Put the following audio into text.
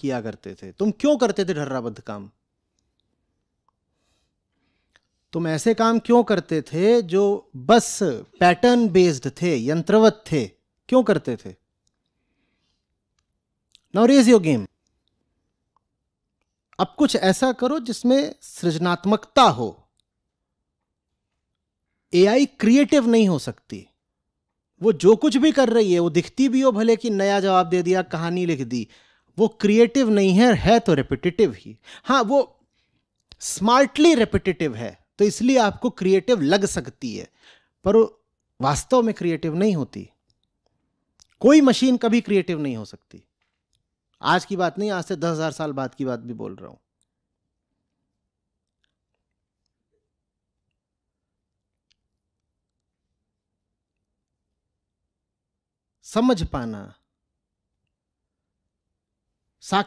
किया करते थे तुम क्यों करते थे ढर्राबद्ध काम तुम ऐसे काम क्यों करते थे जो बस पैटर्न बेस्ड थे यंत्रवत थे क्यों करते थे नाउ रेज योर गेम अब कुछ ऐसा करो जिसमें सृजनात्मकता हो एआई क्रिएटिव नहीं हो सकती वो जो कुछ भी कर रही है वो दिखती भी हो भले कि नया जवाब दे दिया कहानी लिख दी वो क्रिएटिव नहीं है है तो रेपिटेटिव ही हाँ वो स्मार्टली रेपिटेटिव है तो इसलिए आपको क्रिएटिव लग सकती है पर वास्तव में क्रिएटिव नहीं होती कोई मशीन कभी क्रिएटिव नहीं हो सकती आज की बात नहीं आज से दस हजार साल बाद की बात भी बोल रहा हूं समझ पाना ಸಾಕ್ಷಿ